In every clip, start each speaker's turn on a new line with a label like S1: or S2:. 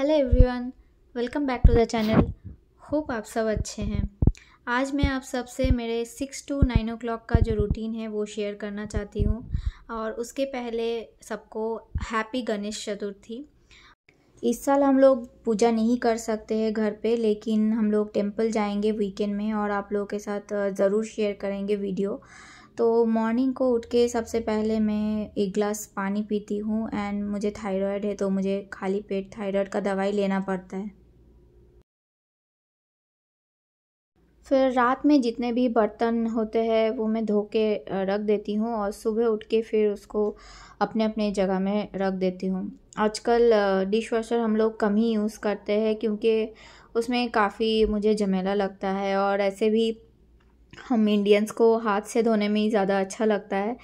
S1: hello everyone welcome back to the channel hope आप सब अच्छे हैं आज मैं आप सबसे मेरे six to nine o'clock का जो रूटीन है वो शेयर करना चाहती हूँ और उसके पहले सबको हैप्पी गणेश चतुर्थी इस साल हम लोग पूजा नहीं कर सकते हैं घर पे लेकिन हम लोग टेम्पल जाएंगे वीकेंड में और आप लोगों के साथ ज़रूर शेयर करेंगे वीडियो तो मॉर्निंग को उठ के सबसे पहले मैं एक ग्लास पानी पीती हूँ एंड मुझे थायराइड है तो मुझे खाली पेट थायराइड का दवाई लेना पड़ता है फिर रात में जितने भी बर्तन होते हैं वो मैं धो के रख देती हूँ और सुबह उठ के फिर उसको अपने अपने जगह में रख देती हूँ आजकल डिश वॉशर हम लोग कम ही यूज़ करते हैं क्योंकि उसमें काफ़ी मुझे झमेला लगता है और ऐसे भी हम इंडियंस को हाथ से धोने में ही ज़्यादा अच्छा लगता है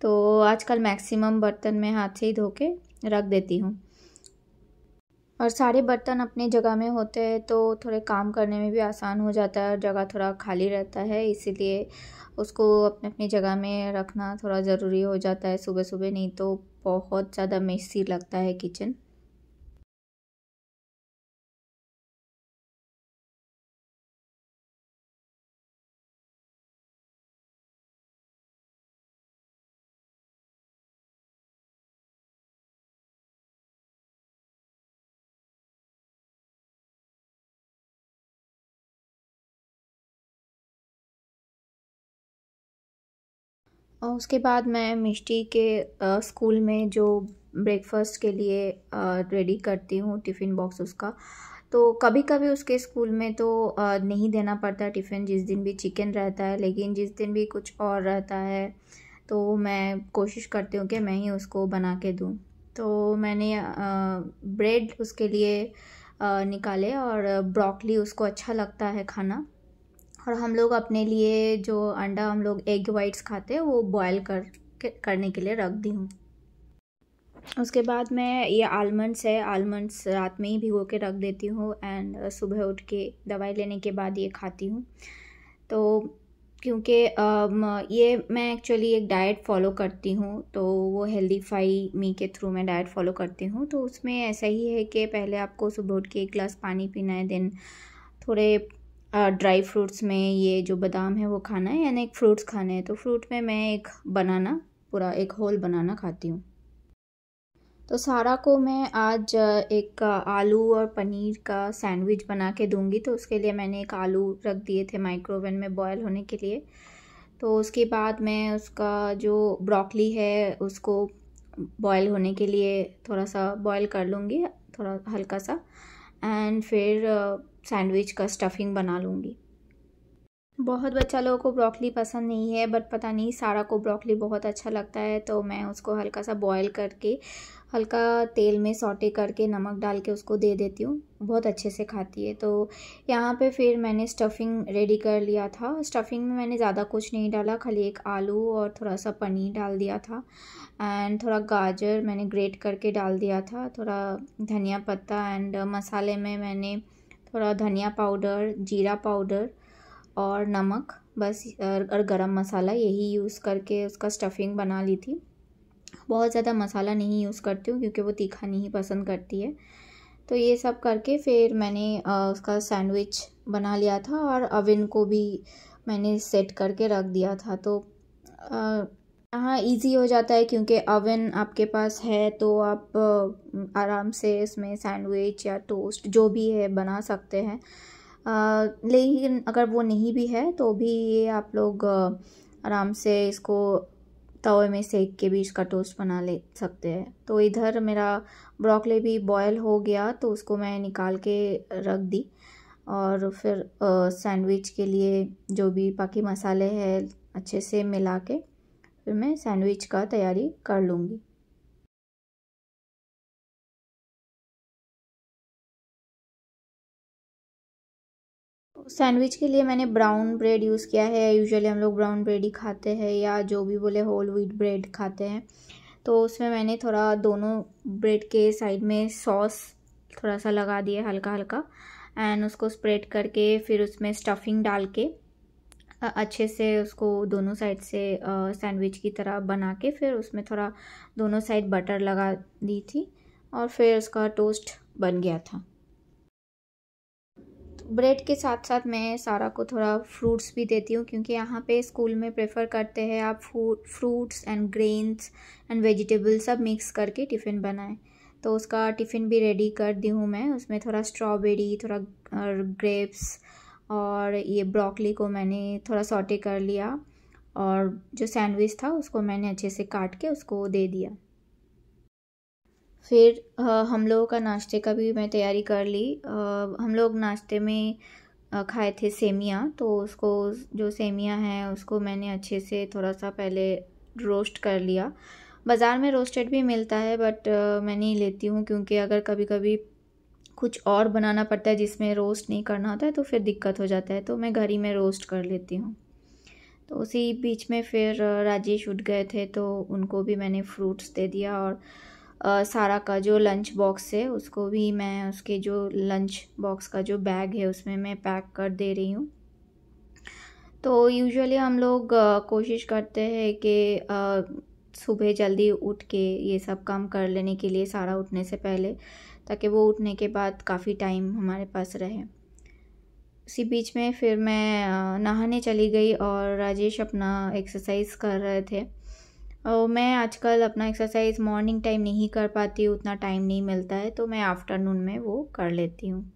S1: तो आजकल मैक्सिमम बर्तन मैं हाथ से ही धो के रख देती हूँ और सारे बर्तन अपने जगह में होते हैं तो थोड़े काम करने में भी आसान हो जाता है और जगह थोड़ा खाली रहता है इसीलिए उसको अपने अपनी जगह में रखना थोड़ा ज़रूरी हो जाता है सुबह सुबह नहीं तो बहुत ज़्यादा मेसी लगता है किचन उसके बाद मैं मिष्टी के स्कूल में जो ब्रेकफास्ट के लिए रेडी करती हूँ टिफ़िन बॉक्स उसका तो कभी कभी उसके स्कूल में तो नहीं देना पड़ता टिफ़िन जिस दिन भी चिकन रहता है लेकिन जिस दिन भी कुछ और रहता है तो मैं कोशिश करती हूँ कि मैं ही उसको बना के दूँ तो मैंने ब्रेड उसके लिए निकाले और ब्रोकली उसको अच्छा लगता है खाना और हम लोग अपने लिए जो अंडा हम लोग एग वाइट्स खाते हैं वो बॉयल कर करने के लिए रख दी हूँ उसके बाद मैं ये आलमंड्स है आलमंड्स रात में ही भिगो के रख देती हूँ एंड सुबह उठ के दवाई लेने के बाद ये खाती हूँ तो क्योंकि ये मैं एक्चुअली एक डाइट फॉलो करती हूँ तो वो हेल्दी फाई मी के थ्रू मैं डाइट फॉलो करती हूँ तो उसमें ऐसा ही है कि पहले आपको सुबह उठ के एक गिलास पानी पीना है देन थोड़े ड्राई फ्रूट्स में ये जो बादाम है वो खाना है यानी एक फ्रूट्स खाने हैं तो फ्रूट में मैं एक बनाना पूरा एक होल बनाना खाती हूँ तो सारा को मैं आज एक आलू और पनीर का सैंडविच बना के दूंगी तो उसके लिए मैंने एक आलू रख दिए थे माइक्रोवेव में बॉयल होने के लिए तो उसके बाद मैं उसका जो ब्रोकली है उसको बॉयल होने के लिए थोड़ा सा बॉयल कर लूँगी थोड़ा हल्का सा एंड फिर सैंडविच का स्टफिंग बना लूँगी बहुत बच्चा लोगों को ब्रोकली पसंद नहीं है बट पता नहीं सारा को ब्रोकली बहुत अच्छा लगता है तो मैं उसको हल्का सा बॉईल करके हल्का तेल में सॉटे करके नमक डाल के उसको दे देती हूँ बहुत अच्छे से खाती है तो यहाँ पे फिर मैंने स्टफिंग रेडी कर लिया था स्टफिंग में मैंने ज़्यादा कुछ नहीं डाला खाली एक आलू और थोड़ा सा पनीर डाल दिया था एंड थोड़ा गाजर मैंने ग्रेट करके डाल दिया था थोड़ा धनिया पत्ता एंड मसाले में मैंने थोड़ा धनिया पाउडर जीरा पाउडर और नमक बस और गरम मसाला यही यूज़ करके उसका स्टफिंग बना ली थी बहुत ज़्यादा मसाला नहीं यूज़ करती हूँ क्योंकि वो तीखा नहीं पसंद करती है तो ये सब करके फिर मैंने उसका सैंडविच बना लिया था और अवन को भी मैंने सेट करके रख दिया था तो हाँ इजी हो जाता है क्योंकि अवन आपके पास है तो आप आराम से इसमें सैंडविच या टोस्ट जो भी है बना सकते हैं लेकिन अगर वो नहीं भी है तो भी ये आप लोग आराम से इसको तवे में सेक के भी इसका टोस्ट बना ले सकते हैं तो इधर मेरा ब्रोकली भी बॉयल हो गया तो उसको मैं निकाल के रख दी और फिर सैंडविच के लिए जो भी बाकी मसाले हैं अच्छे से मिला के फिर मैं सैंडविच का तैयारी कर लूँगी तो सैंडविच के लिए मैंने ब्राउन ब्रेड यूज़ किया है यूजुअली हम लोग ब्राउन ब्रेड ही खाते हैं या जो भी बोले होल व्हीट ब्रेड खाते हैं तो उसमें मैंने थोड़ा दोनों ब्रेड के साइड में सॉस थोड़ा सा लगा दिया हल्का हल्का एंड उसको स्प्रेड करके फिर उसमें स्टफिंग डाल के अच्छे से उसको दोनों साइड से सैंडविच की तरह बना के फिर उसमें थोड़ा दोनों साइड बटर लगा दी थी और फिर उसका टोस्ट बन गया था तो ब्रेड के साथ साथ मैं सारा को थोड़ा फ्रूट्स भी देती हूँ क्योंकि यहाँ पे स्कूल में प्रेफर करते हैं आप fruits and grains and vegetables सब मिक्स करके टिफ़िन बनाएं तो उसका टिफ़िन भी रेडी कर दी हूँ मैं उसमें थोड़ा स्ट्रॉबेरी थोड़ा ग्रेप्स और ये ब्रोकली को मैंने थोड़ा सॉटे कर लिया और जो सैंडविच था उसको मैंने अच्छे से काट के उसको दे दिया फिर हम लोगों का नाश्ते का भी मैं तैयारी कर ली हम लोग नाश्ते में खाए थे सेमिया तो उसको जो सेमिया है उसको मैंने अच्छे से थोड़ा सा पहले रोस्ट कर लिया बाज़ार में रोस्टेड भी मिलता है बट मैं नहीं लेती हूँ क्योंकि अगर कभी कभी कुछ और बनाना पड़ता है जिसमें रोस्ट नहीं करना होता है तो फिर दिक्कत हो जाता है तो मैं घर ही में रोस्ट कर लेती हूँ तो उसी बीच में फिर राजेश उठ गए थे तो उनको भी मैंने फ्रूट्स दे दिया और सारा का जो लंच बॉक्स है उसको भी मैं उसके जो लंच बॉक्स का जो बैग है उसमें मैं पैक कर दे रही हूँ तो यूजुअली हम लोग कोशिश करते हैं कि सुबह जल्दी उठ के ये सब काम कर लेने के लिए सारा उठने से पहले ताकि वो उठने के बाद काफ़ी टाइम हमारे पास रहे उसी बीच में फिर मैं नहाने चली गई और राजेश अपना एक्सरसाइज कर रहे थे और मैं आजकल अपना एक्सरसाइज मॉर्निंग टाइम नहीं कर पाती उतना टाइम नहीं मिलता है तो मैं आफ्टरनून में वो कर लेती हूँ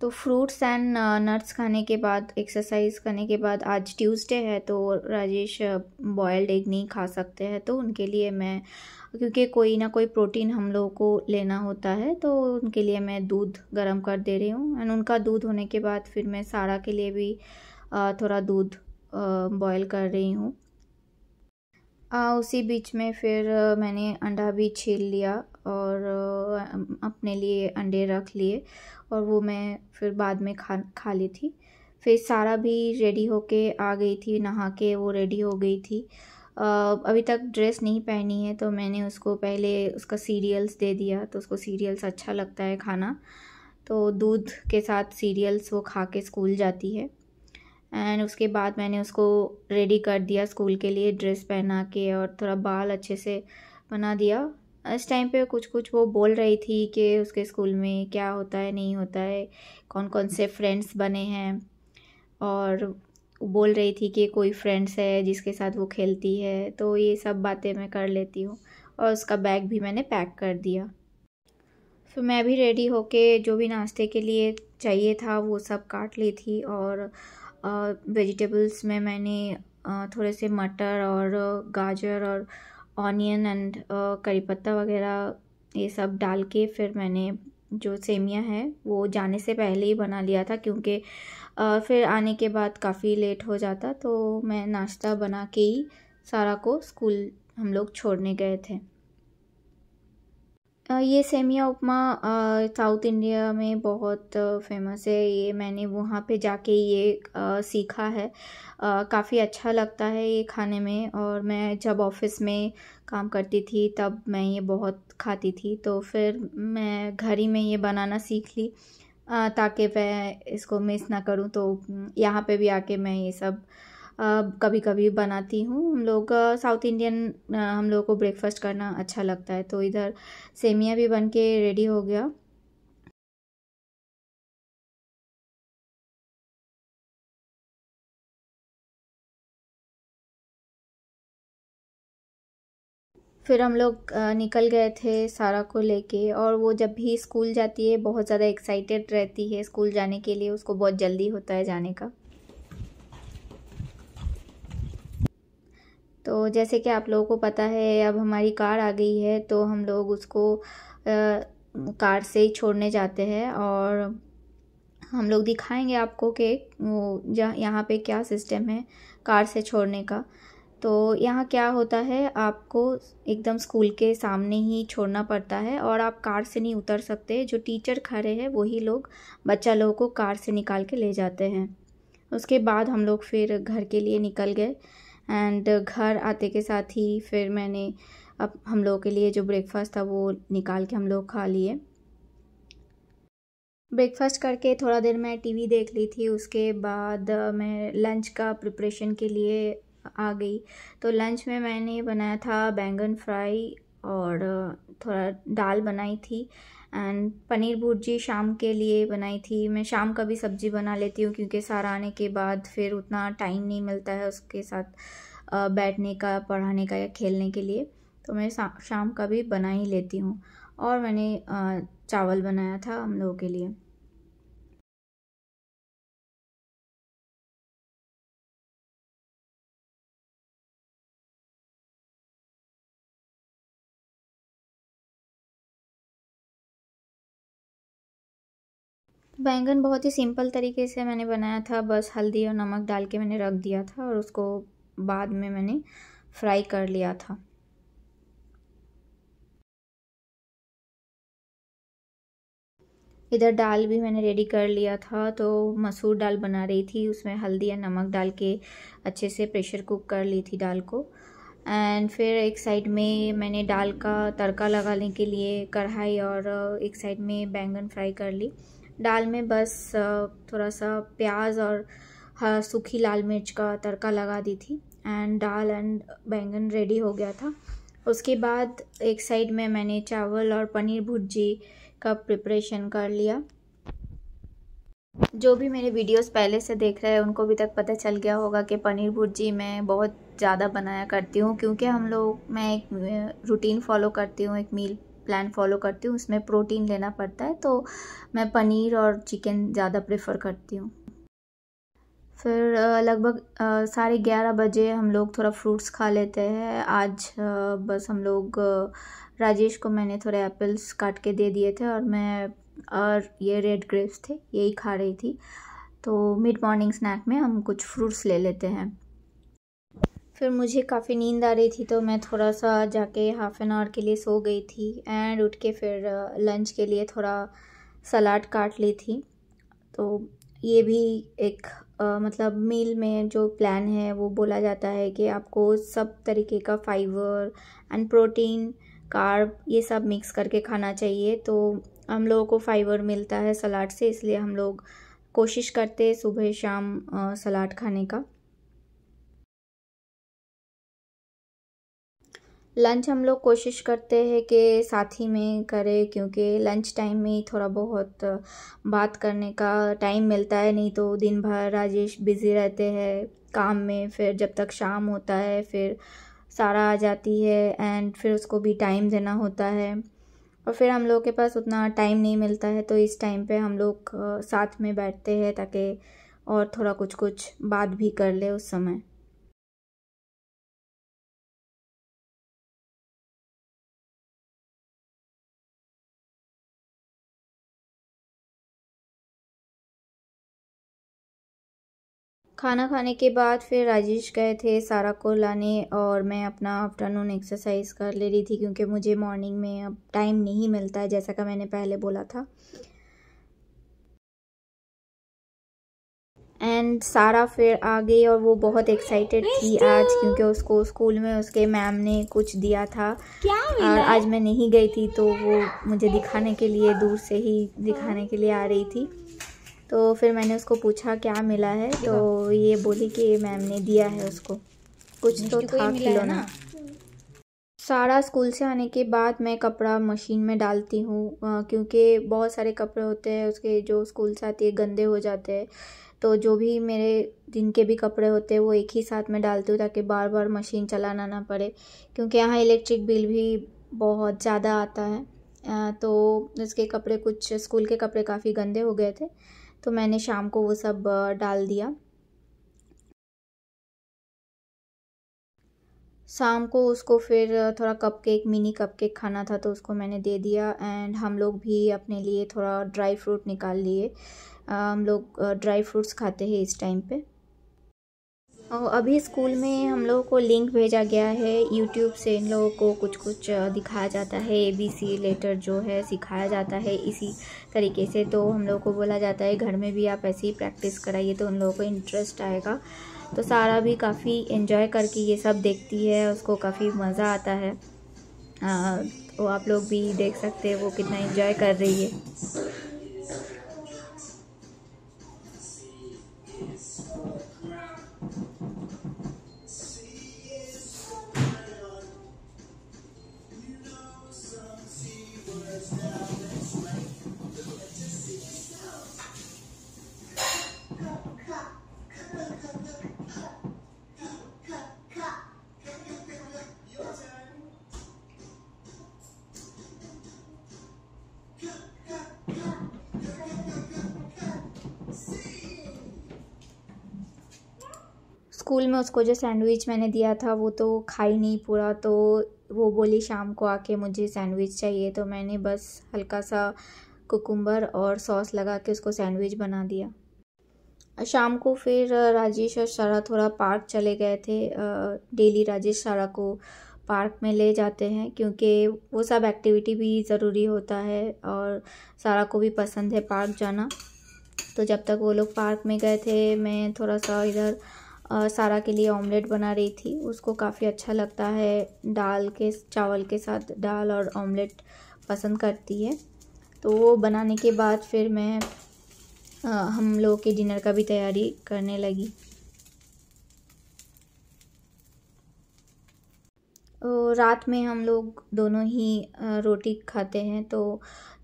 S1: तो फ्रूट्स एंड नट्स खाने के बाद एक्सरसाइज करने के बाद आज ट्यूसडे है तो राजेश बॉयल्ड एग नहीं खा सकते हैं तो उनके लिए मैं क्योंकि कोई ना कोई प्रोटीन हम लोगों को लेना होता है तो उनके लिए मैं दूध गर्म कर दे रही हूँ एंड उनका दूध होने के बाद फिर मैं सारा के लिए भी थोड़ा दूध बॉयल कर रही हूँ उसी बीच में फिर मैंने अंडा भी छील लिया और अपने लिए अंडे रख लिए और वो मैं फिर बाद में खा खा ली थी फिर सारा भी रेडी होके आ गई थी नहा के वो रेडी हो गई थी अभी तक ड्रेस नहीं पहनी है तो मैंने उसको पहले उसका सीरियल्स दे दिया तो उसको सीरियल्स अच्छा लगता है खाना तो दूध के साथ सीरियल्स वो खा के स्कूल जाती है एंड उसके बाद मैंने उसको रेडी कर दिया स्कूल के लिए ड्रेस पहना के और थोड़ा बाल अच्छे से बना दिया इस टाइम पे कुछ कुछ वो बोल रही थी कि उसके स्कूल में क्या होता है नहीं होता है कौन कौन से फ्रेंड्स बने हैं और बोल रही थी कि कोई फ्रेंड्स है जिसके साथ वो खेलती है तो ये सब बातें मैं कर लेती हूँ और उसका बैग भी मैंने पैक कर दिया तो मैं भी रेडी होके जो भी नाश्ते के लिए चाहिए था वो सब काट ली थी और वेजिटेबल्स में मैंने थोड़े से मटर और गाजर और ऑनियन एंड करी पत्ता वगैरह ये सब डाल के फिर मैंने जो सेमिया है वो जाने से पहले ही बना लिया था क्योंकि फिर आने के बाद काफ़ी लेट हो जाता तो मैं नाश्ता बना के ही सारा को स्कूल हम लोग छोड़ने गए थे ये सेमिया उपमा साउथ इंडिया में बहुत फेमस है ये मैंने वहाँ पे जाके ये सीखा है काफ़ी अच्छा लगता है ये खाने में और मैं जब ऑफिस में काम करती थी तब मैं ये बहुत खाती थी तो फिर मैं घर ही में ये बनाना सीख ली ताकि मैं इसको मिस ना करूँ तो यहाँ पे भी आके मैं ये सब कभी कभी बनाती हूँ हम लोग साउथ इंडियन हम लोगों को ब्रेकफास्ट करना अच्छा लगता है तो इधर सेमिया भी बन के रेडी हो गया फिर हम लोग निकल गए थे सारा को लेके और वो जब भी स्कूल जाती है बहुत ज़्यादा एक्साइटेड रहती है स्कूल जाने के लिए उसको बहुत जल्दी होता है जाने का तो जैसे कि आप लोगों को पता है अब हमारी कार आ गई है तो हम लोग उसको आ, कार से ही छोड़ने जाते हैं और हम लोग दिखाएंगे आपको कि वो जहाँ यहाँ पे क्या सिस्टम है कार से छोड़ने का तो यहाँ क्या होता है आपको एकदम स्कूल के सामने ही छोड़ना पड़ता है और आप कार से नहीं उतर सकते जो टीचर खड़े हैं वही लोग बच्चा लोगों को कार से निकाल के ले जाते हैं उसके बाद हम लोग फिर घर के लिए निकल गए एंड uh, घर आते के साथ ही फिर मैंने अब हम लोगों के लिए जो ब्रेकफास्ट था वो निकाल के हम लोग खा लिए ब्रेकफास्ट करके थोड़ा देर मैं टीवी देख ली थी उसके बाद uh, मैं लंच का प्रिपरेशन के लिए आ गई तो लंच में मैंने बनाया था बैंगन फ्राई और uh, थोड़ा दाल बनाई थी एंड पनीर भुर्जी शाम के लिए बनाई थी मैं शाम का भी सब्ज़ी बना लेती हूँ क्योंकि सारा आने के बाद फिर उतना टाइम नहीं मिलता है उसके साथ बैठने का पढ़ाने का या खेलने के लिए तो मैं शाम का भी बना ही लेती हूँ और मैंने चावल बनाया था हम लोगों के लिए बैंगन बहुत ही सिंपल तरीके से मैंने बनाया था बस हल्दी और नमक डाल के मैंने रख दिया था और उसको बाद में मैंने फ्राई कर लिया था इधर दाल भी मैंने रेडी कर लिया था तो मसूर दाल बना रही थी उसमें हल्दी या नमक डाल के अच्छे से प्रेशर कुक कर ली थी दाल को एंड फिर एक साइड में मैंने दाल का तड़का लगाने के लिए कढ़ाई और एक साइड में बैंगन फ्राई कर ली दाल में बस थोड़ा सा प्याज और सूखी लाल मिर्च का तड़का लगा दी थी एंड दाल एंड बैंगन रेडी हो गया था उसके बाद एक साइड में मैंने चावल और पनीर भुर्जी का प्रिपरेशन कर लिया जो भी मेरे वीडियोस पहले से देख रहे हैं उनको भी तक पता चल गया होगा कि पनीर भुर्जी मैं बहुत ज़्यादा बनाया करती हूँ क्योंकि हम लोग मैं एक रूटीन फॉलो करती हूँ एक मील प्लान फॉलो करती हूँ उसमें प्रोटीन लेना पड़ता है तो मैं पनीर और चिकन ज़्यादा प्रेफर करती हूँ फिर लगभग साढ़े ग्यारह बजे हम लोग थोड़ा फ्रूट्स खा लेते हैं आज बस हम लोग राजेश को मैंने थोड़े एप्पल्स काट के दे दिए थे और मैं और ये रेड ग्रेप्स थे यही खा रही थी तो मिड मॉर्निंग स्नैक में हम कुछ फ्रूट्स ले लेते हैं फिर मुझे काफ़ी नींद आ रही थी तो मैं थोड़ा सा जाके हाफ एन आवर के लिए सो गई थी एंड उठ के फिर लंच uh, के लिए थोड़ा सलाद काट ली थी तो ये भी एक आ, uh, मतलब मील में जो प्लान है वो बोला जाता है कि आपको सब तरीके का फाइबर एंड प्रोटीन कार्ब ये सब मिक्स करके खाना चाहिए तो हम लोगों को फाइबर मिलता है सलाद से इसलिए हम लोग कोशिश करते सुबह शाम सलाद uh, खाने का लंच हम लोग कोशिश करते हैं कि साथ ही में करें क्योंकि लंच टाइम में ही थोड़ा बहुत बात करने का टाइम मिलता है नहीं तो दिन भर राजेश बिज़ी रहते हैं काम में फिर जब तक शाम होता है फिर सारा आ जाती है एंड फिर उसको भी टाइम देना होता है और फिर हम लोग के पास उतना टाइम नहीं मिलता है तो इस टाइम पे हम लोग साथ में बैठते हैं ताकि और थोड़ा कुछ कुछ बात भी कर ले उस समय खाना खाने के बाद फिर राजेश गए थे सारा को लाने और मैं अपना आफ्टरनून एक्सरसाइज कर ले रही थी क्योंकि मुझे मॉर्निंग में अब टाइम नहीं मिलता है जैसा कि मैंने पहले बोला था एंड सारा फिर आ गई और वो बहुत एक्साइटेड थी आज क्योंकि उसको स्कूल में उसके मैम ने कुछ दिया था और आज मैं नहीं गई थी तो वो मुझे दिखाने के लिए दूर से ही दिखाने के लिए आ रही थी तो फिर मैंने उसको पूछा क्या मिला है तो ये बोली कि मैम ने दिया है उसको कुछ तो था खिलौना सारा स्कूल से आने के बाद मैं कपड़ा मशीन में डालती हूँ क्योंकि बहुत सारे कपड़े होते हैं उसके जो स्कूल से आते हैं गंदे हो जाते हैं तो जो भी मेरे दिन के भी कपड़े होते हैं वो एक ही साथ में डालती हूँ ताकि बार बार मशीन चलाना ना पड़े क्योंकि यहाँ इलेक्ट्रिक बिल भी बहुत ज़्यादा आता है तो उसके कपड़े कुछ स्कूल के कपड़े काफ़ी गंदे हो गए थे तो मैंने शाम को वो सब डाल दिया शाम को उसको फिर थोड़ा cupcake mini cupcake खाना था तो उसको मैंने दे दिया एंड हम लोग भी अपने लिए थोड़ा ड्राई फ्रूट निकाल लिए हम लोग ड्राई फ्रूट्स खाते हैं इस टाइम पे और अभी स्कूल में हम लोगों को लिंक भेजा गया है यूट्यूब से इन लोगों को कुछ कुछ दिखाया जाता है ए बी सी लेटर जो है सिखाया जाता है इसी तरीके से तो हम लोगों को बोला जाता है घर में भी आप ऐसे ही प्रैक्टिस कराइए तो उन लोगों को इंटरेस्ट आएगा तो सारा भी काफ़ी इन्जॉय करके ये सब देखती है उसको काफ़ी मज़ा आता है आ, तो आप लोग भी देख सकते हैं वो कितना इन्जॉय कर रही है स्कूल में उसको जो सैंडविच मैंने दिया था वो तो खाई नहीं पूरा तो वो बोली शाम को आके मुझे सैंडविच चाहिए तो मैंने बस हल्का सा कुकुम्बर और सॉस लगा के उसको सैंडविच बना दिया शाम को फिर राजेश और सारा थोड़ा पार्क चले गए थे डेली राजेश सारा को पार्क में ले जाते हैं क्योंकि वो सब एक्टिविटी भी ज़रूरी होता है और सारा को भी पसंद है पार्क जाना तो जब तक वो लोग पार्क में गए थे मैं थोड़ा सा इधर सारा के लिए ऑमलेट बना रही थी उसको काफ़ी अच्छा लगता है दाल के चावल के साथ दाल और ऑमलेट पसंद करती है तो वो बनाने के बाद फिर मैं आ, हम लोगों के डिनर का भी तैयारी करने लगी रात में हम लोग दोनों ही रोटी खाते हैं तो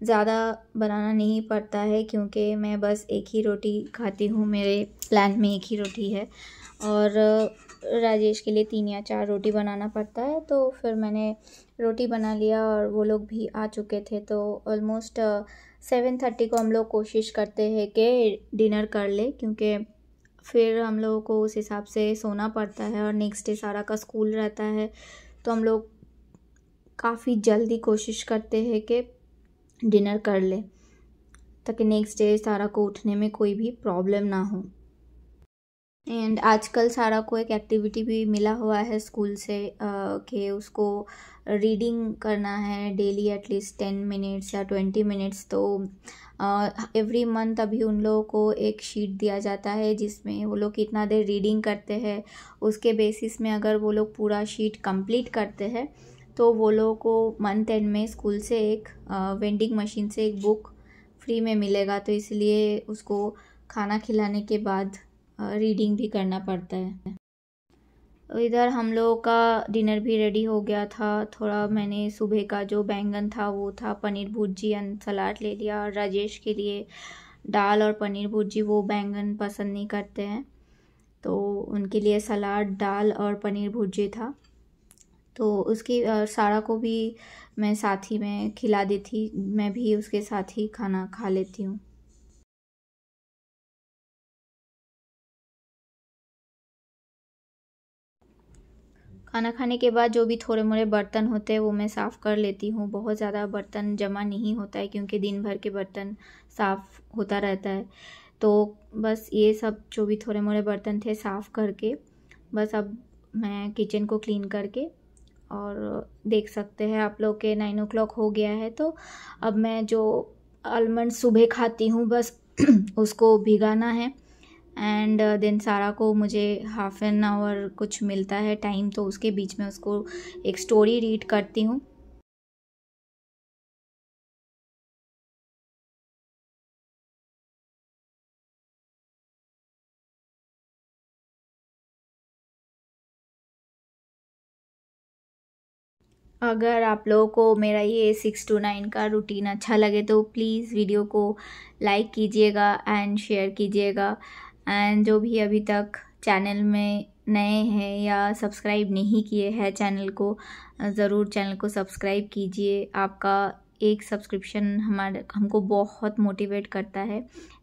S1: ज़्यादा बनाना नहीं पड़ता है क्योंकि मैं बस एक ही रोटी खाती हूँ मेरे प्लान में एक ही रोटी है और राजेश के लिए तीन या चार रोटी बनाना पड़ता है तो फिर मैंने रोटी बना लिया और वो लोग भी आ चुके थे तो ऑलमोस्ट सेवन थर्टी को हम लोग कोशिश करते हैं कि डिनर कर ले क्योंकि फिर हम लोगों को उस हिसाब से सोना पड़ता है और नेक्स्ट डे सारा का स्कूल रहता है तो हम लोग काफ़ी जल्दी कोशिश करते हैं कि डिनर कर ले ताकि नेक्स्ट डे सारा को उठने में कोई भी प्रॉब्लम ना हो एंड आजकल सारा को एक एक्टिविटी भी मिला हुआ है स्कूल से कि उसको रीडिंग करना है डेली एटलीस्ट टेन मिनट्स या ट्वेंटी मिनट्स तो एवरी मंथ अभी उन लोगों को एक शीट दिया जाता है जिसमें वो लोग कितना देर रीडिंग करते हैं उसके बेसिस में अगर वो लोग पूरा शीट कंप्लीट करते हैं तो वो लोगों को मंथ एंड में स्कूल से एक वेंडिंग मशीन से एक बुक फ्री में मिलेगा तो इसलिए उसको खाना खिलाने के बाद रीडिंग भी करना पड़ता है इधर हम लोगों का डिनर भी रेडी हो गया था थोड़ा मैंने सुबह का जो बैंगन था वो था पनीर भुर्जी एंड सलाद ले लिया और राजेश के लिए दाल और पनीर भुर्जी वो बैंगन पसंद नहीं करते हैं तो उनके लिए सलाद दाल और पनीर भुर्जी था तो उसकी सारा को भी मैं साथ ही में खिला देती मैं भी उसके साथ ही खाना खा लेती हूँ खाना खाने के बाद जो भी थोड़े मोड़े बर्तन होते हैं वो मैं साफ़ कर लेती हूँ बहुत ज़्यादा बर्तन जमा नहीं होता है क्योंकि दिन भर के बर्तन साफ़ होता रहता है तो बस ये सब जो भी थोड़े मोड़े बर्तन थे साफ़ करके बस अब मैं किचन को क्लीन करके और देख सकते हैं आप लोग के नाइन ओ हो गया है तो अब मैं जो आलमंड सुबह खाती हूँ बस उसको भिगाना है एंड देन सारा को मुझे हाफ एन आवर कुछ मिलता है टाइम तो उसके बीच में उसको एक स्टोरी रीड करती हूँ अगर आप लोगों को मेरा ये सिक्स टू नाइन का रूटीन अच्छा लगे तो प्लीज़ वीडियो को लाइक कीजिएगा एंड शेयर कीजिएगा एंड जो भी अभी तक चैनल में नए हैं या सब्सक्राइब नहीं किए हैं चैनल को ज़रूर चैनल को सब्सक्राइब कीजिए आपका एक सब्सक्रिप्शन हमारे हमको बहुत मोटिवेट करता है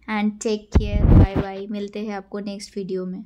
S1: and take care bye bye मिलते हैं आपको नेक्स्ट वीडियो में